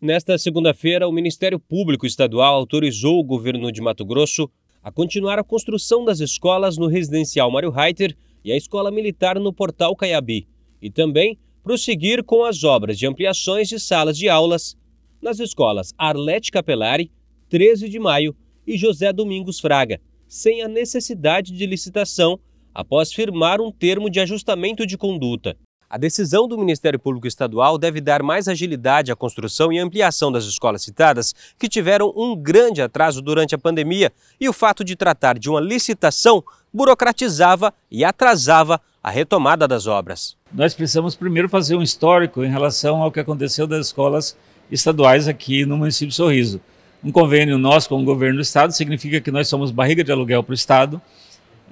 Nesta segunda-feira, o Ministério Público Estadual autorizou o governo de Mato Grosso a continuar a construção das escolas no residencial Mário Reiter e a escola militar no Portal Caiabi, e também prosseguir com as obras de ampliações de salas de aulas nas escolas Arlete Capelari, 13 de maio, e José Domingos Fraga, sem a necessidade de licitação, após firmar um termo de ajustamento de conduta. A decisão do Ministério Público Estadual deve dar mais agilidade à construção e ampliação das escolas citadas, que tiveram um grande atraso durante a pandemia, e o fato de tratar de uma licitação burocratizava e atrasava a retomada das obras. Nós precisamos primeiro fazer um histórico em relação ao que aconteceu das escolas estaduais aqui no município de Sorriso. Um convênio nosso com o governo do estado significa que nós somos barriga de aluguel para o estado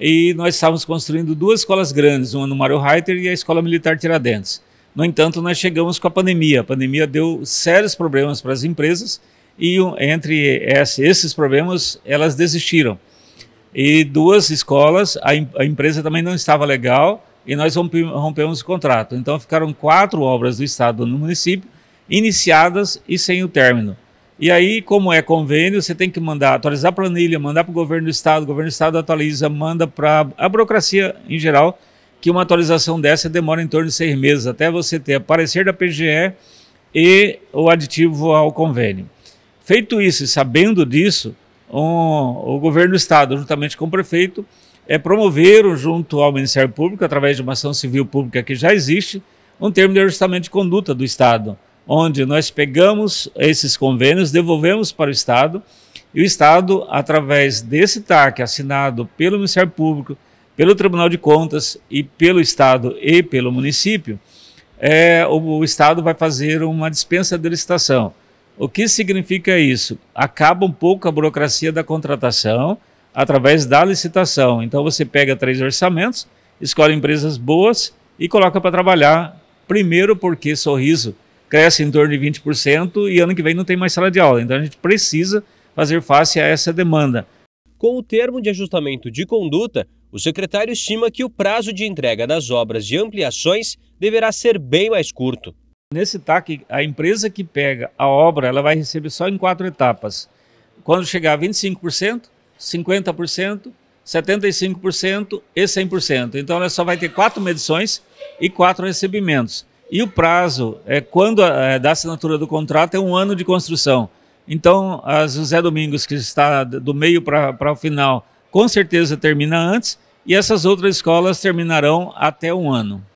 e nós estávamos construindo duas escolas grandes, uma no Mário Reiter e a Escola Militar Tiradentes. No entanto, nós chegamos com a pandemia. A pandemia deu sérios problemas para as empresas e entre esses problemas, elas desistiram. E duas escolas, a, a empresa também não estava legal e nós rompemos o contrato. Então ficaram quatro obras do Estado no município iniciadas e sem o término. E aí, como é convênio, você tem que mandar atualizar a planilha, mandar para o governo do estado, o governo do estado atualiza, manda para a burocracia em geral, que uma atualização dessa demora em torno de seis meses, até você ter aparecer da PGE e o aditivo ao convênio. Feito isso e sabendo disso, um, o governo do estado, juntamente com o prefeito, é, promoveram junto ao Ministério Público, através de uma ação civil pública que já existe, um termo de ajustamento de conduta do Estado onde nós pegamos esses convênios, devolvemos para o Estado, e o Estado, através desse TAC assinado pelo Ministério Público, pelo Tribunal de Contas e pelo Estado e pelo município, é, o, o Estado vai fazer uma dispensa de licitação. O que significa isso? Acaba um pouco a burocracia da contratação através da licitação. Então você pega três orçamentos, escolhe empresas boas e coloca para trabalhar. Primeiro porque Sorriso cresce em torno de 20% e ano que vem não tem mais sala de aula. Então a gente precisa fazer face a essa demanda. Com o termo de ajustamento de conduta, o secretário estima que o prazo de entrega das obras de ampliações deverá ser bem mais curto. Nesse TAC, a empresa que pega a obra, ela vai receber só em quatro etapas. Quando chegar a 25%, 50%, 75% e 100%. Então ela só vai ter quatro medições e quatro recebimentos. E o prazo é quando é, da assinatura do contrato é um ano de construção. Então, a José Domingos, que está do meio para o final, com certeza termina antes, e essas outras escolas terminarão até um ano.